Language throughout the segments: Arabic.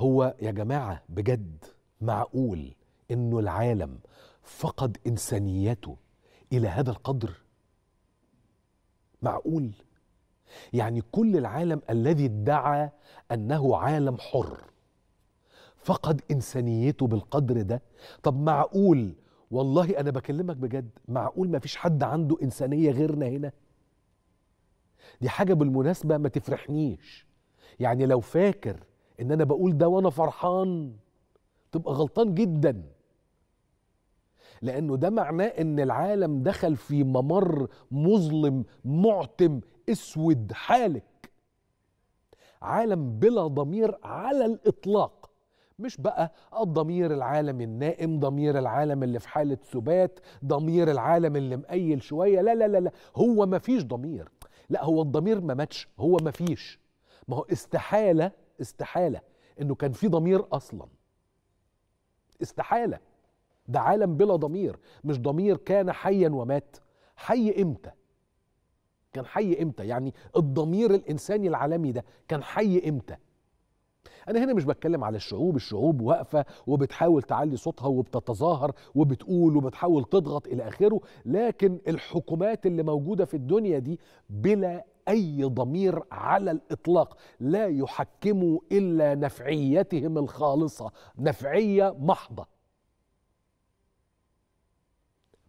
هو يا جماعه بجد معقول انه العالم فقد انسانيته الى هذا القدر معقول يعني كل العالم الذي ادعى انه عالم حر فقد انسانيته بالقدر ده طب معقول والله انا بكلمك بجد معقول ما فيش حد عنده انسانيه غيرنا هنا دي حاجه بالمناسبه ما تفرحنيش يعني لو فاكر ان انا بقول ده وانا فرحان تبقى غلطان جدا لانه ده معناه ان العالم دخل في ممر مظلم معتم اسود حالك عالم بلا ضمير على الاطلاق مش بقى الضمير العالم النائم ضمير العالم اللي في حالة ثبات ضمير العالم اللي مقيل شوية لا لا لا لا هو مفيش ضمير لا هو الضمير ما ماتش هو مفيش ما هو استحالة استحاله انه كان في ضمير اصلا استحاله ده عالم بلا ضمير مش ضمير كان حيا ومات حي امتى كان حي امتى يعني الضمير الانساني العالمي ده كان حي امتى انا هنا مش بتكلم على الشعوب الشعوب واقفه وبتحاول تعلي صوتها وبتتظاهر وبتقول وبتحاول تضغط الى اخره لكن الحكومات اللي موجوده في الدنيا دي بلا اي ضمير على الاطلاق لا يحكموا الا نفعيتهم الخالصه نفعيه محضه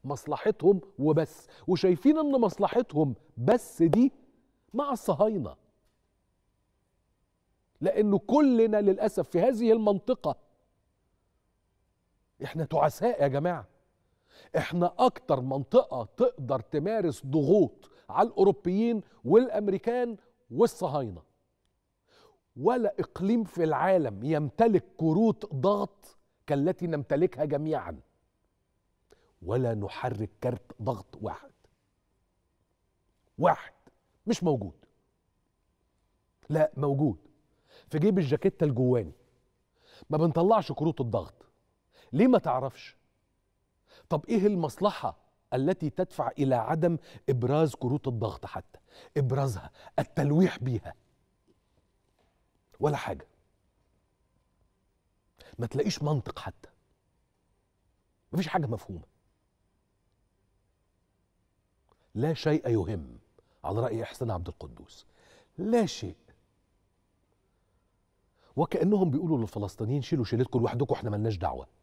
مصلحتهم وبس وشايفين ان مصلحتهم بس دي مع الصهاينه لأنه كلنا للأسف في هذه المنطقة احنا تعساء يا جماعة احنا أكتر منطقة تقدر تمارس ضغوط على الأوروبيين والأمريكان والصهاينة ولا إقليم في العالم يمتلك كروت ضغط كالتي نمتلكها جميعا ولا نحرك كارت ضغط واحد واحد مش موجود لا موجود في جيب الجاكيته الجواني ما بنطلعش كروت الضغط ليه ما تعرفش طب ايه المصلحه التي تدفع الى عدم ابراز كروت الضغط حتى ابرازها التلويح بيها ولا حاجه ما تلاقيش منطق حتى مفيش حاجه مفهومه لا شيء يهم على راي احسان عبد القدوس لا شيء وكانهم بيقولوا للفلسطينيين شيلوا شيلتكم لوحدكم احنا ملناش دعوه